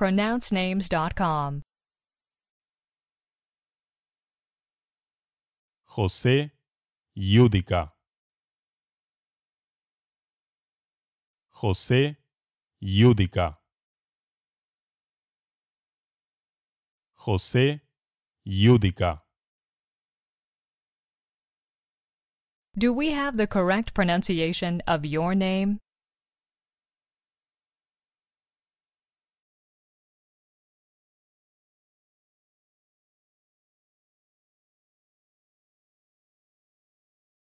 pronouncenames.com. José Yudica. José Yudica. José Yudica. Do we have the correct pronunciation of your name?